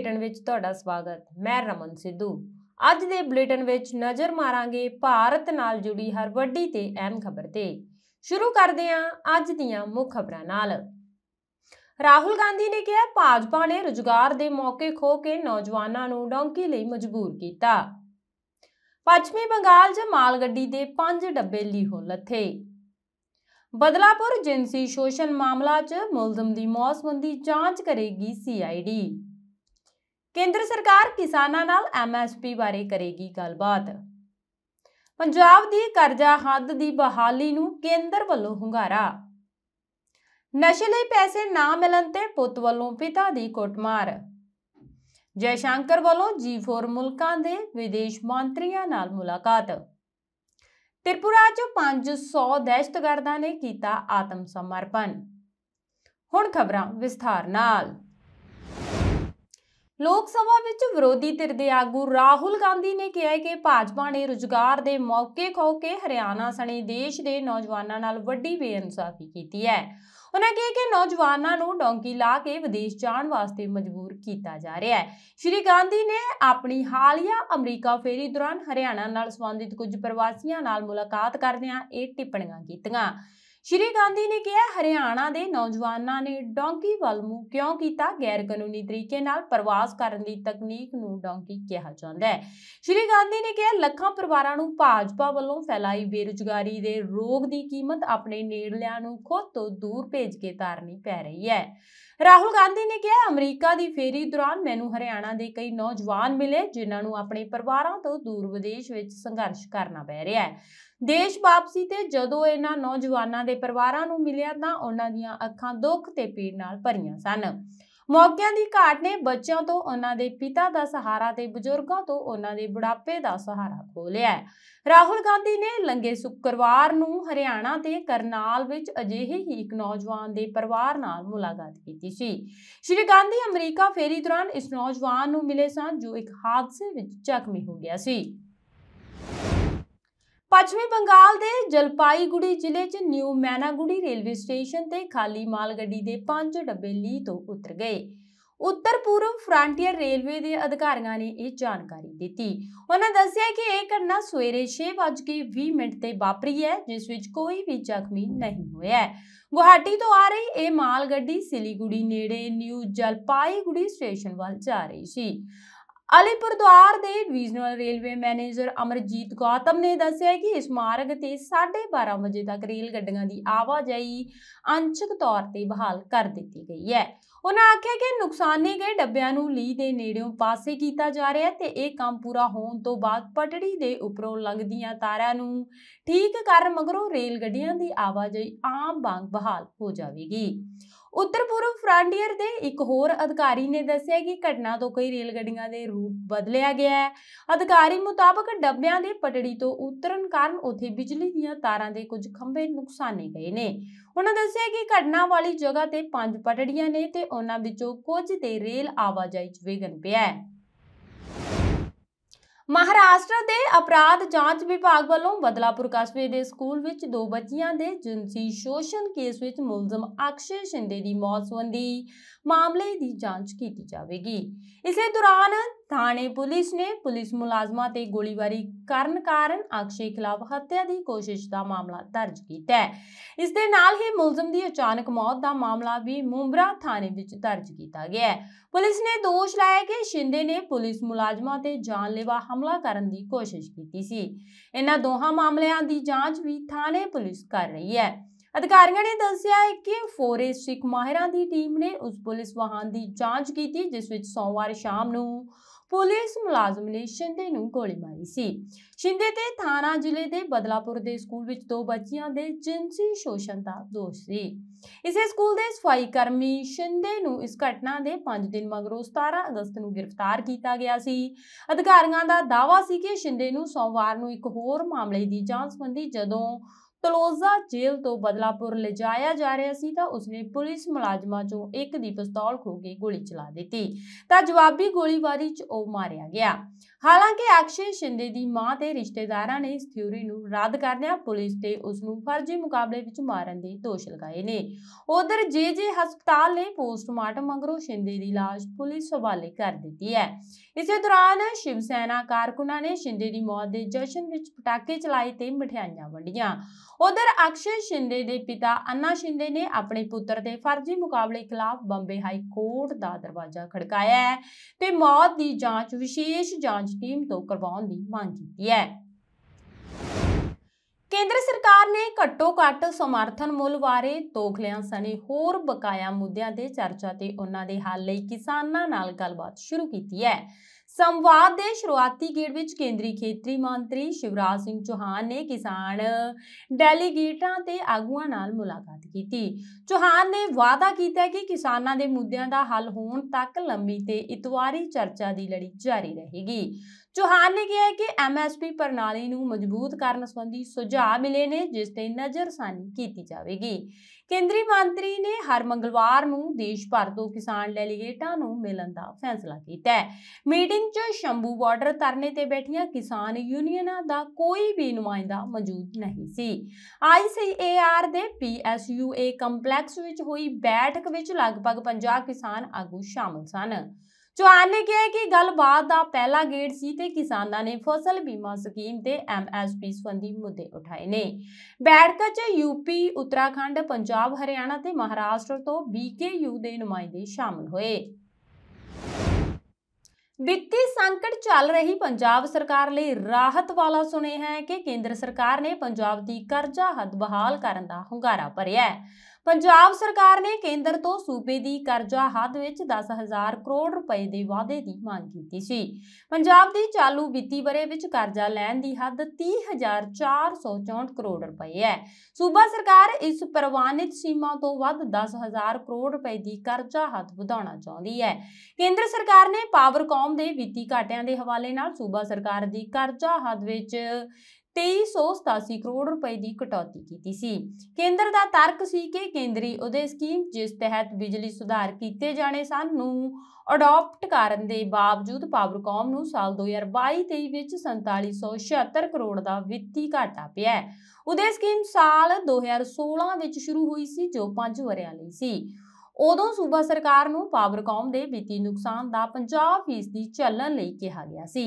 bulletin ਵਿੱਚ ਤੁਹਾਡਾ ਸਵਾਗਤ ਮੈਂ ਰਮਨ ਸਿੱਧੂ ਅੱਜ ਦੇ ਬੁਲੇਟਿਨ ਵਿੱਚ ਨਜ਼ਰ ਮਾਰਾਂਗੇ ਭਾਰਤ ਨਾਲ ਜੁੜੀ ਹਰ ਵੱਡੀ ਤੇ ਅਹਿਮ ਖਬਰ ਤੇ ਸ਼ੁਰੂ ਕਰਦੇ ਹਾਂ ਅੱਜ ਦੀਆਂ ਮੁੱਖ ਖਬਰਾਂ ਨਾਲ ਰਾਹੁਲ ਗਾਂਧੀ ਨੇ ਕਿਹਾ ਭਾਜਪਾ ਨੇ ਰੁਜ਼ਗਾਰ ਦੇ ਮੌਕੇ ਖੋ ਕੇ ਨੌਜਵਾਨਾਂ ਨੂੰ ਡੌਂਕੀ ਲਈ ਮਜਬੂਰ ਕੀਤਾ ਪੱਛਮੀ ਬੰਗਾਲ 'ਚ ਮਾਲ ਗੱਡੀ ਦੇ 5 ਡੱਬੇ ਲੀਹੋ ਲੱਥੇ ਬਦਲਾਪੁਰ ਜਿੰਸੀ ਸ਼ੋਸ਼ਣ ਮਾਮਲਾ 'ਚ ਮੁਲਜ਼ਮ ਦੀ ਮੌਤ ਸੰਬੰਧੀ ਜਾਂਚ ਕਰੇਗੀ ਸੀਆਈਡੀ ਕੇਂਦਰ ਸਰਕਾਰ ਕਿਸਾਨਾਂ ਨਾਲ ਐਮਐਸਪੀ ਬਾਰੇ ਕਰੇਗੀ ਗੱਲਬਾਤ ਪੰਜਾਬ ਦੀ ਕਰਜ਼ਾ ਹੱਦ ਦੀ ਬਹਾਲੀ ਨੂੰ ਕੇਂਦਰ ਵੱਲੋਂ ਹੁੰਗਾਰਾ ਨਸ਼ੇ ਲਈ ਪੈਸੇ ਨਾ ਮਿਲਣ ਤੇ ਪੁੱਤ ਵੱਲੋਂ ਪਿਤਾ ਦੀ ਕੁੱਟਮਾਰ ਜੈ ਸ਼ੰਕਰ ਵੱਲੋਂ ਜੀ4 ਮੁਲਕਾਂ ਦੇ ਵਿਦੇਸ਼ ਮੰਤਰੀਆਂ ਨਾਲ ਮੁਲਾਕਾਤ ਤ੍ਰਿਪੁਰਾ 'ਚ 500 ਦਹਿਸ਼ਤਗਰਦਾਂ ਨੇ ਕੀਤਾ ਆਤਮ ਸਮਰਪਣ ਹੁਣ ਖਬਰਾਂ ਵਿਸਥਾਰ ਨਾਲ ਲੋਕ ਸਭਾ ਵਿੱਚ ਵਿਰੋਧੀ ਧਿਰ ਦੇ ਆਗੂ ਰਾਹੁਲ ਗਾਂਧੀ ਨੇ ਕਿਹਾ ਕਿ ਭਾਜਪਾ ਨੇ ਰੁਜ਼ਗਾਰ ਦੇ ਮੌਕੇ ਖੋ ਕੇ ਹਰਿਆਣਾ ਸਣੇ ਦੇਸ਼ ਦੇ ਨੌਜਵਾਨਾਂ ਨਾਲ ਵੱਡੀ ਬੇਇਨਸਾਫੀ ਕੀਤੀ ਹੈ ਉਹਨਾਂ ਕਿਹਾ ਕਿ ਨੌਜਵਾਨਾਂ ਨੂੰ ਡੌਂਕੀ ਲਾ ਕੇ ਵਿਦੇਸ਼ ਜਾਣ ਵਾਸਤੇ ਮਜਬੂਰ ਕੀਤਾ ਜਾ ਰਿਹਾ ਹੈ ਸ਼੍ਰੀ ਗਾਂਧੀ ਨੇ ਆਪਣੀ ਹਾਲੀਆ ਅਮਰੀਕਾ ਫੇਰੀ ਦੌਰਾਨ ਹਰਿਆਣਾ ਨਾਲ ਸੰਬੰਧਿਤ ਕੁਝ ਪ੍ਰਵਾਸੀਆਂ ਨਾਲ ਮੁਲਾਕਾਤ ਕਰਦਿਆਂ ਇਹ ਟਿੱਪਣੀਆਂ ਕੀਤੀਆਂ ਸ਼੍ਰੀ ਗਾਂਧੀ ਨੇ ਕਿਹਾ ਹਰਿਆਣਾ ਦੇ ਨੌਜਵਾਨਾਂ ਨੇ ਡੌਂਕੀ ਵੱਲ ਮੂੰਹ ਕਿਉਂ ਕੀਤਾ ਗੈਰ ਕਾਨੂੰਨੀ ਤਰੀਕੇ ਨਾਲ ਪ੍ਰਵਾਸ ਕਰਨ ਦੀ ਤਕਨੀਕ ਨੂੰ ਡੌਂਕੀ ਕਿਹਾ ਜਾਂਦਾ ਹੈ ਸ਼੍ਰੀ ਗਾਂਧੀ ਨੇ ਕਿਹਾ ਲੱਖਾਂ ਪਰਿਵਾਰਾਂ ਨੂੰ ਭਾਜਪਾ ਵੱਲੋਂ ਫੈਲਾਈ ਬੇਰੁਜ਼ਗਾਰੀ ਦੇ ਰੋਗ ਦੀ ਕੀਮਤ ਆਪਣੇ ਨੇੜਲਿਆਂ ਨੂੰ ਖੁਦ ਤੋਂ ਦੂਰ ਭੇਜ ਕੇ ਤਾਰਨੀ ਪੈ ਰਹੀ ਹੈ ਰਾਹੁਲ ਗਾਂਧੀ ਨੇ ਕਿਹਾ ਅਮਰੀਕਾ ਦੀ ਫੇਰੀ ਦੌਰਾਨ ਮੈਨੂੰ ਹਰਿਆਣਾ ਦੇ ਕਈ ਨੌਜਵਾਨ ਮਿਲੇ ਜਿਨ੍ਹਾਂ ਨੂੰ ਆਪਣੇ ਪਰਿਵਾਰਾਂ ਤੋਂ ਦੂਰ ਵਿਦੇਸ਼ ਵਿੱਚ ਸੰਘਰਸ਼ ਕਰਨਾ ਪੈ ਰਿਹਾ ਹੈ ਦੇਸ਼ ਵਾਪਸੀ ਤੇ ਜਦੋਂ ਇਹਨਾਂ ਨੌਜਵਾਨਾਂ ਦੇ ਪਰਿਵਾਰਾਂ ਨੂੰ ਮਿਲਿਆ ਤਾਂ ਉਹਨਾਂ ਦੀਆਂ ਅੱਖਾਂ ਦੁੱਖ ਤੇ ਪੀੜ ਨਾਲ ਭਰੀਆਂ ਸਨ ਮੌਕਿਆਂ ਦੀ ਘਾਟ ਨੇ ਬੱਚਿਆਂ ਤੋਂ ਉਹਨਾਂ ਦੇ ਪਿਤਾ ਦਾ ਸਹਾਰਾ ਤੇ ਬਜ਼ੁਰਗਾਂ ਤੋਂ ਉਹਨਾਂ ਦੇ ਬੁਢਾਪੇ ਦਾ ਸਹਾਰਾ ਖੋ ਲਿਆ ਰਾਹੁਲ ਗਾਂਧੀ ਨੇ ਲੰਗੇ ਸ਼ੁੱਕਰਵਾਰ ਨੂੰ ਹਰਿਆਣਾ ਤੇ ਕਰਨਾਲ ਵਿੱਚ ਅਜਿਹੇ ਹੀ ਇੱਕ ਨੌਜਵਾਨ ਦੇ ਪਰਿਵਾਰ ਨਾਲ ਮੁਲਾਕਾਤ ਕੀਤੀ ਸੀ ਸ਼੍ਰੀ ਗਾਂਧੀ ਅਮਰੀਕਾ ਫੇਰੀ ਦੌਰਾਨ ਇਸ ਨੌਜਵਾਨ ਨੂੰ ਮਿਲੇ ਸਨ ਜੋ ਇੱਕ ਹਾਦਸੇ ਵਿੱਚ ਜ਼ਖਮੀ ਹੋ ਗਿਆ ਸੀ ਪੱਛਮੀ ਬੰਗਾਲ ਦੇ ਜਲਪਾਈਗੁੜੀ ਜ਼ਿਲ੍ਹੇ 'ਚ ਨਿਊ ਮੈਨਾਗੁੜੀ ਰੇਲਵੇ ਸਟੇਸ਼ਨ ਤੇ ਖਾਲੀ ਮਾਲ ਗੱਡੀ ਦੇ 5 ਡੱਬੇ ਲੀ ਤੋਂ ਉਤਰ ਗਏ ਉੱਤਰ ਪੂਰਬ ਫਰੰਟੀਅਰ ਰੇਲਵੇ ਦੇ ਅਧਿਕਾਰੀਆਂ ਨੇ ਇਹ ਜਾਣਕਾਰੀ ਦਿੱਤੀ ਉਹਨਾਂ ਦੱਸਿਆ ਕਿ ਇਹ ਘਟਨਾ ਸਵੇਰੇ 6:20 ਮਿੰਟ ਤੇ ਵਾਪਰੀ ਹੈ ਜਿਸ ਵਿੱਚ ਕੋਈ ਵੀ ਜ਼ਖਮੀ ਨਹੀਂ ਹੋਇਆ ਗੁਹਾਟੀ ਤੋਂ ਆ ਰਹੀ ਇਹ ਮਾਲ ਗੱਡੀ ਸਿਲੀਗੁੜੀ ਨੇੜੇ ਨਿਊ ਜਲਪਾਈਗੁੜੀ ਸਟੇਸ਼ਨ ਵੱਲ ਜਾ ਰਹੀ ਸੀ ਅਲੀਪੁਰਦੁਆਰ ਦੇ divisional railway manager Amarjeet Gautam ਨੇ ਦੱਸਿਆ ਕਿ ਇਸ ਮਾਰਗ ਤੇ 12:30 ਵਜੇ ਤੱਕ ਰੇਲ ਗੱਡੀਆਂ ਦੀ ਆਵਾਜਾਈ ਅੰਸ਼ਕ ਤੌਰ ਤੇ ਬਹਾਲ ਕਰ ਦਿੱਤੀ ਗਈ ਹੈ ਉਹਨਾਂ ਆਖਿਆ ਕਿ ਨੁਕਸਾਨੇ ਗਏ ਡੱਬਿਆਂ ਨੂੰ ਲੀ ਦੇ ਨੇੜਿਓਂ ਪਾਸੇ ਕੀਤਾ ਜਾ ਰਿਹਾ ਤੇ ਇਹ ਕੰਮ ਪੂਰਾ ਹੋਣ ਤੋਂ ਬਾਅਦ ਪਟੜੀ ਦੇ ਉੱਪਰੋਂ ਲੰਘਦੀਆਂ ਤਾਰਾਂ ਨੂੰ ਠੀਕ ਕਰ ਮਗਰੋਂ ਰੇਲ ਗੱਡੀਆਂ ਦੀ ਆਵਾਜਾਈ ਆਮ ਵਾਂਗ ਬਹਾਲ ਹੋ ਜਾਵੇਗੀ ਉੱਤਰ ਪੂਰਬ ਫਰੰਟੀਅਰ ਦੇ ਇੱਕ ਹੋਰ ਅਧਿਕਾਰੀ ਨੇ ਦੱਸਿਆ ਕਿ ਘਟਨਾ ਤੋਂ ਕਈ ਰੇਲ ਗੱਡੀਆਂ ਦੇ ਰੂਟ ਬਦਲਿਆ ਗਿਆ ਹੈ ਅਧਿਕਾਰੀ ਮੁਤਾਬਕ ਡੱਬਿਆਂ ਦੇ ਪਟੜੀ ਤੋਂ ਉਤਰਨ ਕਾਰਨ ਉੱਥੇ ਬਿਜਲੀ ਦੀਆਂ ਤਾਰਾਂ ਦੇ ਕੁਝ ਖੰਭੇ ਨੁਕਸਾਨੇ ਗਏ ਨੇ ਉਹਨਾਂ ਦੱਸਿਆ ਕਿ ਘਟਨਾ ਵਾਲੀ ਜਗ੍ਹਾ ਤੇ ਪੰਜ ਪਟੜੀਆਂ ਨੇ ਤੇ ਉਹਨਾਂ ਵਿੱਚੋਂ ਕੁਝ ਤੇ ਰੇਲ ਆਵਾਜਾਈ 'ਚ ਵਿਗਨ ਪਿਆ ਹੈ ਮਹਾਰਾਸ਼ਟਰ ਦੇ ਅਪਰਾਧ ਜਾਂਚ ਵਿਭਾਗ ਵੱਲੋਂ ਬਦਲਾਪੁਰ ਕਸਬੇ ਦੇ ਸਕੂਲ ਵਿੱਚ ਦੋ ਬੱਚੀਆਂ ਦੇ ਜਿੰਸੀ ਸ਼ੋਸ਼ਣ ਕੇਸ ਵਿੱਚ ਮੁਲਜ਼ਮ ਅਕਸ਼ੇ ਸ਼ਿੰਦੇ ਦੀ ਮੌਤ ਸੰਬੰਧੀ ਮਾਮਲੇ ਦੀ ਜਾਂਚ ਕੀਤੀ ਜਾਵੇਗੀ ਇਸੇ ਦੌਰਾਨ ਥਾਣੇ ਪੁਲਿਸ ਨੇ ਪੁਲਿਸ ਮੁਲਾਜ਼ਮਾਂ ਤੇ ਗੋਲੀਬਾਰੀ ਕਰਨ ਕਾਰਨ ਅਕਸ਼ੇ ਖਿਲਾਫ ਹੱਤਿਆ ਦੀ ਕੋਸ਼ਿਸ਼ ਦਾ ਮਾਮਲਾ ਦਰਜ ਕੀਤਾ ਹੈ ਇਸ ਦੇ ਨਾਲ ਹੀ ਮੁਲਜ਼ਮ ਦੀ ਅਚਾਨਕ ਮੌਤ ਦਾ ਮਾਮਲਾ ਵੀ ਮੁੰਬਰਾ ਥਾਣੇ ਵਿੱਚ ਦਰਜ ਕੀਤਾ ਗਿਆ ਹੈ ਪੁਲਿਸ ਨੇ ਦੋਸ਼ ਲਾਇਆ ਕਿ ਸ਼ਿੰਦੇ ਨੇ ਪੁਲਿਸ ਮੁਲਾਜ਼ਮਾਂ ਤੇ ਜਾਨਲੇਵਾ ਹਮਲਾ ਕਰਨ ਦੀ ਕੋਸ਼ਿਸ਼ ਕੀਤੀ ਸੀ ਇਹਨਾਂ ਦੋਹਾਂ ਮਾਮਲਿਆਂ ਦੀ ਜਾਂਚ ਵੀ ਥਾਣੇ ਪੁਲਿਸ ਕਰ ਰਹੀ ਹੈ ਅਧਿਕਾਰੀਆਂ ਨੇ ਦੱਸਿਆ ਹੈ ਕਿ ਫੋਰੈਂਸਿਕ ਮਾਹਿਰਾਂ ਦੀ ਟੀਮ ਨੇ ਉਸ ਪੁਲਿਸ ਵਾਹਨ ਦੀ ਜਾਂਚ ਕੀਤੀ ਜਿਸ ਵਿੱਚ ਸੋਮਵਾਰ ਸ਼ਾਮ ਨੂੰ ਪੁਲਿਸ ਮੁਲਾਜ਼ਮ ਨੇ ਸ਼ਿੰਦੇ ਨੂੰ ਗੋਲੀ ਮਾਰੀ ਸੀ ਸ਼ਿੰਦੇ ਤੇ ਥਾਣਾ ਜ਼ਿਲ੍ਹੇ ਦੇ ਬਦਲਾਪੁਰ ਦੇ ਸਕੂਲ ਵਿੱਚ ਦੋ ਬੱਚੀਆਂ ਦੇ ਜਿੰਸੀ ਸ਼ੋਸ਼ਣ ਦਾ ਦੋਸ਼ ਸੀ ਇਸੇ ਸਕੂਲ ਦੇ ਸਫਾਈ ਕਰਮੀ ਸ਼ਿੰਦੇ ਨੂੰ ਇਸ ਘਟਨਾ ਦੇ 5 ਦਿਨ ਮਗਰੋਂ 17 ਅਗਸਤ ਨੂੰ ਗ੍ਰਿਫਤਾਰ ਕੀਤਾ ਗਿਆ ਸੀ ਅਧਿਕਾਰੀਆਂ ਦਾ ਦਾਵਾ ਸੀ ਕਿ ਸ਼ਿੰਦੇ ਨੂੰ ਸੋਮਵਾਰ ਨੂੰ ਇੱਕ ਹੋਰ ਮਾਮਲੇ ਦੀ ਜਾਂਚ ਸੰਬੰਧੀ ਜਦੋਂ ਤਲੋਜ਼ਾ ਜੇਲ੍ਹ ਤੋਂ ਬਦਲਾਪੁਰ ਲਿਜਾਇਆ ਜਾ ਰਿਹਾ ਸੀ ਤਾਂ ਉਸਨੇ ਪੁਲਿਸ ਮੁਲਾਜ਼ਮਾਂ ਚੋਂ ਇੱਕ ਦੀ ਪਿਸਤੌਲ ਖੋ ਕੇ ਗੋਲੀ ਚਲਾ ਦਿੱਤੀ ਤਾਂ ਜਵਾਬੀ ਗੋਲੀਬਾਰੀ 'ਚ ਉਹ ਮਾਰਿਆ ਗਿਆ ਹਾਲਾਂਕਿ ਅਕਸ਼ੇ ਸ਼ਿੰਦੇ ਦੀ ਮਾਂ ਤੇ ਰਿਸ਼ਤੇਦਾਰਾਂ ਨੇ ਇਸ ਥਿਊਰੀ ਨੂੰ ਰੱਦ ਕਰਦਿਆਂ ਪੁਲਿਸ ਤੇ ਉਸ ਨੂੰ ਫਰਜ਼ੀ ਮੁਕਾਬਲੇ ਵਿੱਚ ਮਾਰਨ ਦੇ ਦੋਸ਼ ਲਗਾਏ ਨੇ ਉਧਰ ਜੇਜੇ ਹਸਪਤਾਲ ਨੇ ਪੋਸਟਮਾਰਟਮ ਮਗਰੋਂ ਸ਼ਿੰਦੇ ਦੀ ਲਾਸ਼ ਪੁਲਿਸ ਹਵਾਲੇ ਕਰ ਦਿੱਤੀ ਹੈ ਇਸੇ ਦੌਰਾਨ ਸ਼ਿਵ ਸੈਨਾ ਕਾਰਕੁਨਾ ਨੇ ਸ਼ਿੰਦੇ ਦੀ ਮੌਤ ਦੇ ਜਸ਼ਨ ਵਿੱਚ ਪਟਾਕੇ ਚਲਾਏ ਤੇ ਮਠਿਆਈਆਂ ਵੰਡੀਆਂ ਉਧਰ ਅਕਸ਼ੇ ਸ਼ਿੰਦੇ ਦੇ ਪਿਤਾ ਅੰਨਾ ਸ਼ਿੰਦੇ ਨੇ ਆਪਣੇ ਪੁੱਤਰ ਦੇ ਫਰਜ਼ੀ ਮੁਕਾਬਲੇ ਖਿਲਾਫ ਬੰਬੇ ਹਾਈ ਕੋਰਟ ਦਾ ਦਰਵਾਜ਼ਾ ਖੜਕਾਇਆ ਹੈ ਤੇ ਮੌਤ ਦੀ ਜਾਂਚ ਵਿਸ਼ੇਸ਼ ਜਾਂਚ ਟੀਮ ਤੋਂ ਕਰਵਾਉਣ ਦੀ ਮੰਗ ਕੀਤੀ ਹੈ ਕੇਂਦਰ ਸਰਕਾਰ ਨੇ ਘੱਟੋ ਘੱਟ ਸਮਰਥਨ ਮੁੱਲ ਬਾਰੇ ਤੋਖਲਿਆਂ ਸਣੇ ਹੋਰ ਬਕਾਇਆ ਮੁੱਦਿਆਂ ਦੇ ਚਰਚਾ ਤੇ ਉਹਨਾਂ ਦੇ ਹੱਲ ਲਈ ਕਿਸਾਨਾਂ ਨਾਲ ਗੱਲਬਾਤ ਸ਼ੁਰੂ ਕੀਤੀ ਹੈ ਸੰਵਾਦ ਦੇ ਸ਼ੁਰੂਆਤੀ ਗੇੜ ਵਿੱਚ ਕੇਂਦਰੀ ਖੇਤਰੀ ਮੰਤਰੀ ਸ਼ਿਵਰਾਜ ਸਿੰਘ ਚੌਹਾਨ ਨੇ ਕਿਸਾਨ ਡੈਲੀਗੇਟਾਂ ਤੇ ਆਗੂਆਂ ਨਾਲ ਮੁਲਾਕਾਤ ਕੀਤੀ ਚੌਹਾਨ ਨੇ ਵਾਅਦਾ ਕੀਤਾ ਕਿ ਕਿਸਾਨਾਂ ਦੇ ਮੁੱਦਿਆਂ ਦਾ ਹੱਲ ਹੋਣ ਤੱਕ ਲੰਮੀ ਤੇ ਇਤਵਾਰੀ ਚਰਚਾ ਦੀ ਲੜੀ ਜਾਰੀ ਰਹੇਗੀ ਚੋਹਾਨ ਨੇ ਕਿਹਾ ਕਿ ਐਮਐਸਪੀ ਪ੍ਰਣਾਲੀ ਨੂੰ ਮਜ਼ਬੂਤ ਕਰਨ ਸੰਬੰਧੀ ਸੁਝਾਅ ਮਿਲੇ ਨੇ ਜਿਸ ਤੇ ਨਜ਼ਰਸਾਨੀ ਕੀਤੀ ਜਾਵੇਗੀ ਕੇਂਦਰੀ ਮੰਤਰੀ ਨੇ ਹਰ ਮੰਗਲਵਾਰ ਨੂੰ ਦੇਸ਼ ਭਰ ਤੋਂ ਕਿਸਾਨ ਡੈਲੀਗੇਟਾਂ ਨੂੰ ਮਿਲਣ ਦਾ ਫੈਸਲਾ ਕੀਤਾ ਹੈ ਮੀਟਿੰਗ 'ਚ ਸ਼ੰਭੂ ਬਾਰਡਰ ਤਰਨੇ ਤੇ ਬੈਠੀਆਂ ਕਿਸਾਨ ਯੂਨੀਅਨਾਂ ਦਾ ਕੋਈ ਵੀ ਨੁਮਾਇੰਦਾ ਮੌਜੂਦ ਨਹੀਂ ਸੀ ਆਈਸੀਏਆਰ ਦੇ ਪੀਐਸਯੂਏ ਕੰਪਲੈਕਸ ਵਿੱਚ ਹੋਈ ਬੈਠਕ ਵਿੱਚ ਲਗਭਗ 50 ਕਿਸਾਨ ਆਗੂ ਸ਼ਾਮਲ ਸਨ ਚੌਹਾਨ ਨੇ ਕਿਹਾ ਕਿ ਗੱਲਬਾਤ ਦਾ ਪਹਿਲਾ ਗੇੜ ਸੀ ਤੇ ਕਿਸਾਨਾਂ ਨੇ ਫਸਲ ਬੀਮਾ ਸਕੀਮ ਤੇ ਐਮਐਸਪੀ ਸੰਬੰਧੀ ਮੁੱਦੇ ਉਠਾਏ ਨੇ ਬੈਠਕ 'ਚ ਯੂਪੀ ਉੱਤਰਾਖੰਡ ਪੰਜਾਬ ਹਰਿਆਣਾ ਤੇ ਮਹਾਰਾਸ਼ਟਰ ਤੋਂ ਬੀਕੇਯੂ ਦੇ ਨੁਮਾਇੰਦੇ ਸ਼ਾਮਲ ਹੋਏ ਵਿੱਤੀ ਸੰਕਟ ਚੱਲ ਰਹੀ ਪੰਜਾਬ ਸਰਕਾਰ ਲਈ ਰਾਹਤ ਵਾਲਾ ਸੁਨੇਹਾ ਹੈ ਕਿ ਕੇਂਦਰ ਸਰਕਾਰ ਨੇ ਪੰਜਾਬ ਦੀ ਕਰਜ਼ਾ ਹੱਦ ਬਹਾਲ ਕਰਨ ਦਾ ਹੁੰਗਾਰਾ ਭਰਿਆ ਹੈ ਪੰਜਾਬ ਸਰਕਾਰ ਨੇ ਕੇਂਦਰ ਤੋਂ ਸੂਬੇ ਦੀ ਕਰਜ਼ਾ ਹੱਦ ਵਿੱਚ 10000 ਕਰੋੜ ਰੁਪਏ ਦੇ ਵਾਅਦੇ ਦੀ ਮੰਗ ਕੀਤੀ ਸੀ ਪੰਜਾਬ ਦੀ ਚਾਲੂ ਵਿੱਤੀ ਬਰੇ ਵਿੱਚ ਕਰਜ਼ਾ ਲੈਣ ਦੀ ਹੱਦ 30464 ਕਰੋੜ ਰੁਪਏ ਹੈ ਸੂਬਾ ਸਰਕਾਰ ਇਸ ਪ੍ਰਵਾਨਿਤ ਸੀਮਾ ਤੋਂ ਵੱਧ 10000 ਕਰੋੜ ਰੁਪਏ ਦੀ ਕਰਜ਼ਾ ਹੱਦ ਵਧਾਉਣਾ ਚਾਹੁੰਦੀ ਹੈ ਕੇਂਦਰ ਸਰਕਾਰ ਨੇ ਪਾਵਰਕਾਮ ਦੇ ਵਿੱਤੀ ਘਾਟਿਆਂ ਦੇ ਹਵਾਲੇ ਨਾਲ ਸੂਬਾ ਸਰਕਾਰ ਦੀ ਕਰਜ਼ਾ ਹੱਦ ਵਿੱਚ 2387 ਕਰੋੜ ਰੁਪਏ ਦੀ ਕਟੌਤੀ ਕੀਤੀ ਸੀ ਕੇਂਦਰ ਦਾ ਤਰਕ ਸੀ ਕਿ ਕੇਂਦਰੀ ਉਦੇ ਸਕੀਮ ਜਿਸ ਤਹਿਤ ਬਿਜਲੀ ਸੁਧਾਰ ਕੀਤੇ ਜਾਣੇ ਸਨ ਨੂੰ ਅਡਾਪਟ ਕਰਨ ਦੇ ਬਾਵਜੂਦ ਪਾਵਰਕਾਮ ਨੂੰ ਸਾਲ 2022-23 ਵਿੱਚ 4776 ਕਰੋੜ ਦਾ ਵਿੱਤੀ ਘਾਟਾ ਪਿਆ ਉਦੇ ਸਕੀਮ ਸਾਲ 2016 ਵਿੱਚ ਸ਼ੁਰੂ ਹੋਈ ਸੀ ਜੋ 5 ਵਰਿਆਂ ਲਈ ਸੀ ਉਦੋਂ ਸੂਬਾ ਸਰਕਾਰ ਨੂੰ ਪਾਵਰਕਾਮ ਦੇ ਵਿੱਤੀ ਨੁਕਸਾਨ ਦਾ 50% ਚੱਲਣ ਲਈ ਕਿਹਾ ਗਿਆ ਸੀ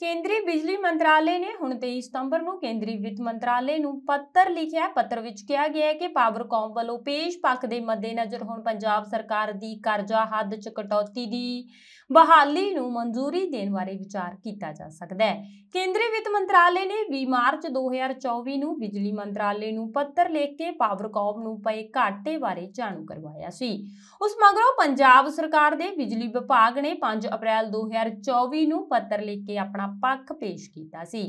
ਕੇਂਦਰੀ ਬਿਜਲੀ ਮੰਤਰਾਲੇ ਨੇ ਹੁਣ 23 ਸਤੰਬਰ ਨੂੰ ਕੇਂਦਰੀ ਵਿੱਤ ਮੰਤਰਾਲੇ ਨੂੰ ਪੱਤਰ ਲਿਖਿਆ ਪੱਤਰ ਵਿੱਚ ਕਿਹਾ ਗਿਆ ਹੈ ਕਿ ਪਾਵਰਕਾਮ ਵੱਲੋਂ ਪੇਸ਼ ਪੱਖ ਦੇ ਮੱਦੇਨਜ਼ਰ ਹੁਣ ਪੰਜਾਬ ਸਰਕਾਰ ਦੀ ਕਰਜ਼ਾ ਹੱਦ 'ਚ ਕਟੌਤੀ ਦੀ ਬਹਾਲੀ ਨੂੰ ਮਨਜ਼ੂਰੀ ਦੇਣ ਬਾਰੇ ਵਿਚਾਰ ਕੀਤਾ ਜਾ ਸਕਦਾ ਹੈ ਕੇਂਦਰੀ ਵਿੱਤ ਮੰਤਰਾਲੇ ਨੇ 20 ਮਾਰਚ 2024 ਨੂੰ ਬਿਜਲੀ ਮੰਤਰਾਲੇ ਨੂੰ ਪੱਤਰ ਲਿਖ ਕੇ ਪਾਵਰਕਾਮ ਨੂੰ ਪਏ ਘਾਟੇ ਬਾਰੇ ਜਾਣੂ ਕਰਵਾਇਆ ਸੀ ਉਸ ਮਗਰੋਂ ਪੰਜਾਬ ਸਰਕਾਰ ਦੇ ਬਿਜਲੀ ਵਿਭਾਗ ਨੇ 5 ਅਪ੍ਰੈਲ 2024 ਨੂੰ ਪੱਤਰ ਲਿਖ ਕੇ ਆਪਣਾ ਆਪਣਾ ਪੱਖ ਪੇਸ਼ ਕੀਤਾ ਸੀ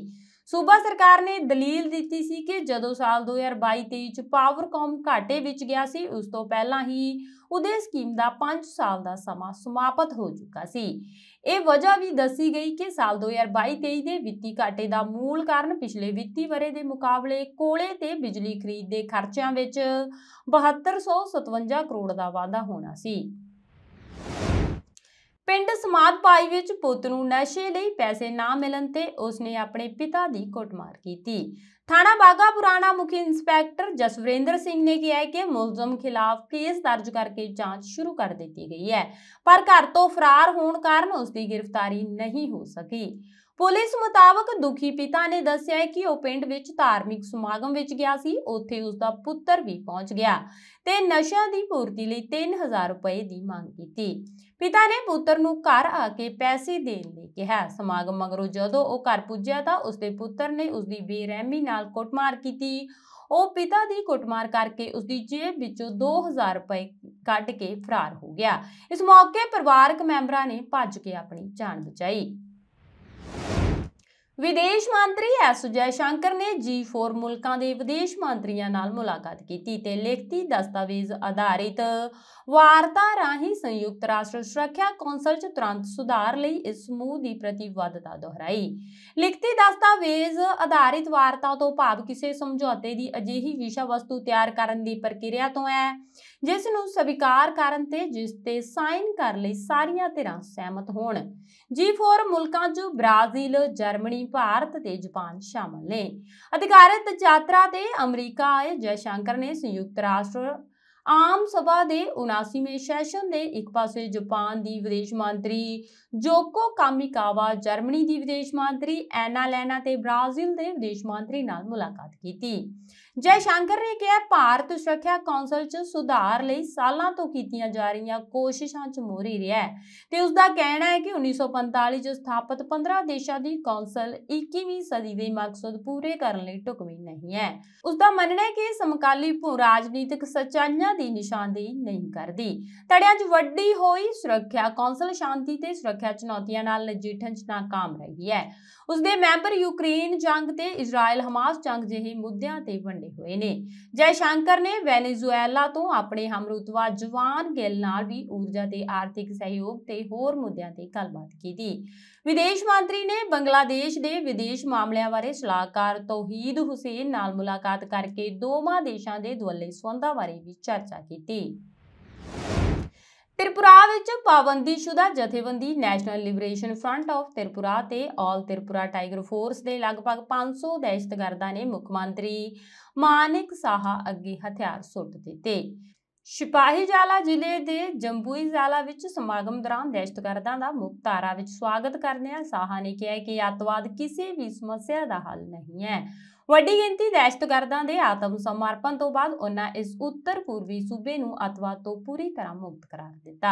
ਸੂਬਾ ਸਰਕਾਰ ਨੇ ਦਲੀਲ ਦਿੱਤੀ ਸੀ ਕਿ ਜਦੋਂ ਸਾਲ 2022-23 ਚ ਪਾਵਰਕਾਮ ਘਾਟੇ ਵਿੱਚ ਗਿਆ ਸੀ ਉਸ ਤੋਂ ਪਹਿਲਾਂ ਹੀ ਉਹਦੇ ਸਕੀਮ ਦਾ 5 ਸਾਲ ਦਾ ਸਮਾਂ ਸਮਾਪਤ ਹੋ ਚੁੱਕਾ ਸੀ ਇਹ ਵਜ੍ਹਾ ਵੀ ਦੱਸੀ ਗਈ ਕਿ ਸਾਲ 2022-23 ਦੇ ਵਿੱਤੀ ਘਾਟੇ ਦਾ ਮੂਲ ਕਾਰਨ ਪਿਛਲੇ ਵਿੱਤੀ ਵਰੇ ਦੇ ਮੁਕਾਬਲੇ ਕੋਲੇ ਤੇ ਬਿਜਲੀ ਖਰੀਦ ਦੇ ਖਰਚਿਆਂ ਵਿੱਚ 7257 ਕਰੋੜ ਦਾ ਵਾਧਾ ਹੋਣਾ ਸੀ ਪਿੰਡ ਸਮਾਦਪਾਈ ਵਿੱਚ ਪੁੱਤ ਨੂੰ ਨਸ਼ੇ ਲਈ ਪੈਸੇ ਨਾ ਮਿਲਣ ਤੇ ਉਸਨੇ ਆਪਣੇ ਪਿਤਾ ਦੀ ਕੁੱਟਮਾਰ ਕੀਤੀ ਥਾਣਾ ਬਾਗਾ ਪੁਰਾਣਾ ਮੁਖੀ ਇੰਸਪੈਕਟਰ ਜਸਵਿੰਦਰ ਸਿੰਘ ਨੇ ਕਿਹਾ ਕਿ ਮੁਲਜ਼ਮ ਖਿਲਾਫ ਕੇਸ ਦਰਜ ਕਰਕੇ ਜਾਂਚ ਸ਼ੁਰੂ ਕਰ ਦਿੱਤੀ ਗਈ ਹੈ ਪਰ ਘਰ ਤੋਂ ਫਰਾਰ ਹੋਣ ਕਾਰਨ ਉਸ ਦੀ ਗ੍ਰਿਫਤਾਰੀ ਨਹੀਂ ਹੋ ਸਕੀ ਪੁਲਿਸ ਮੁਤਾਬਕ ਦੁਖੀ ਪਿਤਾ ਨੇ ਦੱਸਿਆ ਕਿ ਉਹ ਪਿੰਡ ਵਿੱਚ ਧਾਰਮਿਕ ਸਮਾਗਮ ਵਿੱਚ ਗਿਆ ਸੀ ਉੱਥੇ ਉਸ ਦਾ ਪੁੱਤਰ ਵੀ ਪਹੁੰਚ ਗਿਆ ਤੇ ਨਸ਼ਿਆਂ ਦੀ ਪੂਰਤੀ ਲਈ 3000 ਰੁਪਏ ਦੀ ਮੰਗ ਕੀਤੀ ਪਿਤਾ ਨੇ ਪੁੱਤਰ ਨੂੰ ਘਰ ਆ ਕੇ ਪੈਸੇ ਦੇਣ ਲਈ ਕਿਹਾ ਸਮਾਗਮ ਮਗਰੋਂ ਜਦੋਂ ਉਹ ਘਰ ਪੁੱਜਿਆ ਤਾਂ ਉਸ ਦੇ ਪੁੱਤਰ ਨੇ ਉਸ ਦੀ ਬੇਰਹਿਮੀ ਨਾਲ ਕੁੱਟਮਾਰ ਕੀਤੀ ਉਹ ਪਿਤਾ ਦੀ ਕੁੱਟਮਾਰ ਕਰਕੇ ਉਸ ਦੀ ਜੇਬ ਵਿੱਚੋਂ 2000 ਰੁਪਏ ਕੱਢ ਕੇ ਫਰਾਰ ਹੋ ਗਿਆ ਇਸ ਮੌਕੇ ਪਰਿਵਾਰਕ ਮੈਂਬਰਾਂ ਨੇ ਭੱਜ ਕੇ ਆਪਣੀ ਜਾਨ ਬਚਾਈ ਵਿਦੇਸ਼ ਮੰਤਰੀ ਐਸ ਜੈ ਸ਼ੰਕਰ ਨੇ G4 ਮੁਲਕਾਂ ਦੇ ਵਿਦੇਸ਼ ਮੰਤਰੀਆਂ ਨਾਲ ਮੁਲਾਕਾਤ ਕੀਤੀ ਤੇ ਲਿਖਤੀ ਦਸਤਾਵੇਜ਼ ਆਧਾਰਿਤ ਵਾਰਤਾ ਰਾਹੀਂ ਸੰਯੁਕਤ ਰਾਸ਼ਟਰ ਸੁਰੱਖਿਆ ਕੌਂਸਲ 'ਚ ਤੁਰੰਤ ਸੁਧਾਰ ਲਈ ਇਸ ਸਮੂਹ ਦੀ ਪ੍ਰਤੀਬੱਧਤਾ ਦੁਹਰਾਈ ਲਿਖਤੀ ਦਸਤਾਵੇਜ਼ ਆਧਾਰਿਤ ਵਾਰਤਾ ਤੋਂ ਭਾਵ ਕਿਸੇ ਸਮਝੌਤੇ ਦੀ ਅਜਿਹੀ ਵਿਸ਼ਾ ਵਸਤੂ ਤਿਆਰ ਕਰਨ ਦੀ ਪ੍ਰਕਿਰਿਆ ਤੋਂ ਹੈ ਜਿਸ ਨੂੰ ਸਵੀਕਾਰ ਕਰਨ ਤੇ ਜਿਸ ਤੇ ਸਾਈਨ ਕਰ ਲਈ ਸਾਰੀਆਂ ਧਿਰਾਂ ਸਹਿਮਤ ਹੋਣ 4 ਮੁਲਕਾਂ 'ਚ ਬ੍ਰਾਜ਼ੀਲ ਜਰਮਨੀ ਭਾਰਤ ਤੇ ਜਾਪਾਨ ਸ਼ਾਮਲ ਨੇ ਅਧਿਕਾਰਤ ਯਾਤਰਾ ਤੇ ਅਮਰੀਕਾ ਆਏ ਜੈਸ਼ੰਕਰ ਨੇ ਸੰਯੁਕਤ ਰਾਸ਼ਟਰ ਆਮ ਸਭਾ ਦੇ 79ਵੇਂ ਸੈਸ਼ਨ ਦੇ ਇੱਕ ਪਾਸੇ ਜਾਪਾਨ ਦੀ ਵਿਦੇਸ਼ ਮੰਤਰੀ ਜੋਕੋ ਕਾਮਿਕਾਵਾ ਜਰਮਨੀ ਦੀ ਵਿਦੇਸ਼ ਮੰਤਰੀ ਐਨਾ ਲੈਨਾ ਤੇ ਬ੍ਰਾਜ਼ੀਲ ਦੇ ਵਿਦੇਸ਼ ਮੰਤਰੀ ਨਾਲ ਮੁਲਾਕਾਤ ਕੀਤੀ ਜੈ ਸ਼ੰਕਰ ਨੇ ਕਿਹਾ ਭਾਰਤ ਸੁਰੱਖਿਆ ਕੌਂਸਲ 'ਚ ਸੁਧਾਰ ਲਈ ਸਾਲਾਂ ਤੋਂ ਕੀਤੀਆਂ ਜਾ ਰਹੀਆਂ ਕੋਸ਼ਿਸ਼ਾਂ 'ਚ ਮੋਰੀ ਰਿਹਾ ਹੈ ਤੇ ਉਸ ਦਾ ਕਹਿਣਾ ਹੈ ਕਿ 1945 'ਚ ਸਥਾਪਿਤ 15 ਦੇਸ਼ਾਂ ਦੀ ਕੌਂਸਲ 21ਵੀਂ ਸਦੀ ਦੇ ਮਕਸਦ ਪੂਰੇ ਕਰਨ ਲਈ ਟੁਕਵੀ ਨਹੀਂ ਹੈ ਉਸ ਦਾ ਮੰਨਣਾ ਹੈ ਕਿ ਸਮਕਾਲੀ ਭੂ ਰਾਜਨੀਤਿਕ ਸਚਾਈਆਂ ਦੀ ਨਿਸ਼ਾਨਦੇਹੀ ਨਹੀਂ ਕਰਦੀ ਤੜਿਆਂ 'ਚ ਵੱਡੀ ਹੋਈ ਸੁਰੱਖਿਆ ਕੌਂਸਲ ਸ਼ਾਂਤੀ ਤੇ ਸੁਰੱਖਿਆ ਚੁਣੌਤੀਆਂ ਨਾਲ ਨਜਿੱਠਣ 'ਚ ਨਾਕਾਮ ਰਹੀ ਹੈ ਉਸ ਦੇ ਮੈਂਬਰ ਯੂਕਰੇਨ ਜੰਗ ਤੇ ਇਜ਼ਰਾਈਲ ਹਮਾਸ ਜੰਗ ਜਿਹੇ ਮੁੱਦਿਆਂ ਤੇ ਵੰਡੇ ਹੋਏ ਨੇ ਜੈ ਸ਼ੰਕਰ ਨੇ ਵੈਨੇਜ਼ੁਏਲਾ ਤੋਂ ਆਪਣੇ ਹਮਰੁਤਵਾ ਜਵਾਨ ਗਿੱਲ ਨਾਲ ਵੀ ਊਰਜਾ ਤੇ ਆਰਥਿਕ ਸਹਿਯੋਗ ਤੇ ਹੋਰ ਮੁੱਦਿਆਂ ਤੇ ਗੱਲਬਾਤ ਕੀਤੀ ਵਿਦੇਸ਼ ਮੰਤਰੀ ਨੇ ਬੰਗਲਾਦੇਸ਼ ਦੇ ਵਿਦੇਸ਼ ਮਾਮਲਿਆਂ ਬਾਰੇ ਸਲਾਹਕਾਰ ਤੌਹੀਦ ਹੁਸੈਨ ਨਾਲ ਮੁਲਾਕਾਤ ਕਰਕੇ ਦੋਵਾਂ ਦੇਸ਼ਾਂ ਦੇ ਦੁਆਲੇ ਸਬੰਧਾਂ ਬਾਰੇ ਵੀ ਚਰਚਾ ਕੀਤੀ ਤ੍ਰਿਪੁਰਾ ਵਿੱਚ ਸ਼ੁਦਾ ਜਥੇਬੰਦੀ national liberation front of Tripura ਤੇ ਆਲ ਤ੍ਰਿਪੁਰਾ ਟਾਈਗਰ ਫੋਰਸ ਦੇ ਲਗਭਗ 500 ਦਹਿਸ਼ਤਗਰਦਾਂ ਨੇ ਮੁੱਖ ਮੰਤਰੀ ਮਾਨਿਕ ਸਾਹਾ ਅੱਗੇ ਹਥਿਆਰ ਸੁੱਟ ਦਿੱਤੇ ਸਿਪਾਹੀ ਜਾਲਾ ਜ਼ਿਲ੍ਹੇ ਦੇ ਜੰਬੂਈ ਜ਼ਾਲਾ ਵਿੱਚ ਸਮਾਗਮ ਦੌਰਾਨ ਦਹਿਸ਼ਤਗਰਦਾਂ ਦਾ ਮੁੱਖ ਧਾਰਾ ਵਿੱਚ ਸਵਾਗਤ ਕਰਦਿਆਂ ਸਾਹਾ ਨੇ ਕਿਹਾ ਕਿ ਅਤਵਾਦ ਕਿਸੇ ਵੀ ਸਮੱਸਿਆ ਦਾ ਹੱਲ ਨਹੀਂ ਹੈ ਵੱਡੀ ਗਿਣਤੀ ਦਹਿਸ਼ਤਗਰਦਾਂ ਦੇ ਆਤਮ ਸਮਰਪਣ ਤੋਂ ਬਾਅਦ ਉਹਨਾਂ ਇਸ ਉੱਤਰ ਪੂਰਬੀ ਸੂਬੇ ਨੂੰ ਅਤਵਾਦ ਤੋਂ ਪੂਰੀ ਤਰ੍ਹਾਂ ਮੁਕਤ ਕਰਾਰ ਦਿੱਤਾ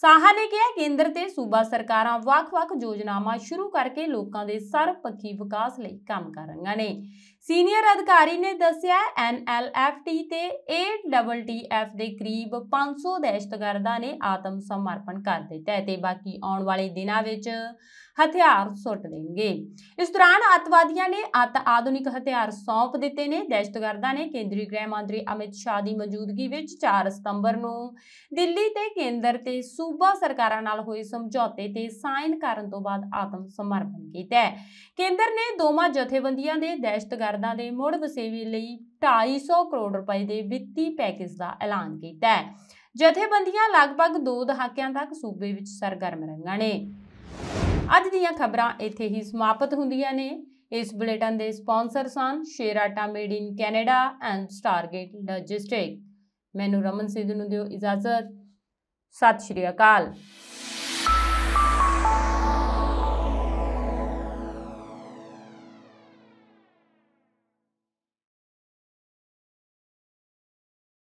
ਸਾਹਾ ਨੇ ਕਿਹਾ ਕੇਂਦਰ ਤੇ ਸੂਬਾ ਸਰਕਾਰਾਂ ਵੱਖ-ਵੱਖ ਯੋਜਨਾਵਾਂ ਸ਼ੁਰੂ ਕਰਕੇ ਲੋਕਾਂ ਦੇ ਸਰਪੱਖੀ ਵਿਕਾਸ ਲਈ ਕੰਮ ਕਰ ਰਹੀਆਂ ਨੇ ਸੀਨੀਅਰ ਅਧਿਕਾਰੀ ਨੇ ਦੱਸਿਆ NLFT ਤੇ AWTF ਦੇ ਕਰੀਬ 500 ਦਹਿਸ਼ਤਗਰਦਾਂ ਨੇ ਆਤਮ ਸਮਰਪਣ ਕਰ ਦਿੱਤਾ ਤੇ ਬਾਕੀ ਆਉਣ ਵਾਲੇ ਦਿਨਾਂ ਵਿੱਚ ਹਥਿਆਰ ਸੁੱਟ ਦੇਣਗੇ ਇਸ ਦੌਰਾਨ ਅਤਵਾਦੀਆਂ ਨੇ ਅਤ ਆਧੁਨਿਕ ਹਥਿਆਰ ਸੌਂਪ ਦਿੱਤੇ ਨੇ ਦਹਿਸ਼ਤਗਰਦਾਂ ਨੇ ਕੇਂਦਰੀ ਗ੍ਰਹਿ ਮੰਤਰੀ ਅਮਿਤ ਸ਼ਾਹ ਦੀ ਮੌਜੂਦਗੀ ਵਿੱਚ 4 ਸਤੰਬਰ ਨੂੰ ਦਿੱਲੀ ਤੇ ਕੇਂਦਰ ਤੇ ਸੂਬਾ ਸਰਕਾਰਾਂ ਨਾਲ ਹੋਏ ਸਮਝੌਤੇ ਤੇ ਸਾਈਨ ਕਰਨ ਤੋਂ ਬਾਅਦ ਆਤਮ ਸਮਰਪਣ ਕੀਤਾ ਕੇਂਦਰ ਨੇ ਦੋਵਾਂ ਜਥੇਬੰਦੀਆਂ ਦੇ ਦਹਿਸ਼ਤਗਰ ਕਾਰਨਾਂ ਦੇ ਮੁੜ ਵਸੇਵੇ ਲਈ 250 ਕਰੋੜ ਰੁਪਏ ਦੇ ਵਿੱਤੀ ਪੈਕੇਜ ਦਾ ਐਲਾਨ ਕੀਤਾ ਹੈ ਜਥੇਬੰਦੀਆਂ ਲਗਭਗ 2 ਦਹਾਕਿਆਂ ਤੱਕ ਸੂਬੇ ਵਿੱਚ ਸਰਗਰਮ ਰਹੀਆਂ ਨੇ ਅੱਜ ਦੀਆਂ ਖਬਰਾਂ ਇੱਥੇ ਹੀ ਸਮਾਪਤ ਹੁੰਦੀਆਂ ਨੇ ਇਸ ਬੁਲੇਟਨ ਦੇ ਸਪான்ਸਰ ਸਨ ਸ਼ੇਰਾਟਾ made in Canada and Stargate logistic ਮੈਨੂੰ ਰਮਨ ਸਿੱਧੂ ਨੂੰ ਦਿਓ ਇਜਾਜ਼ਤ ਸਤਿ ਸ਼੍ਰੀ ਅਕਾਲ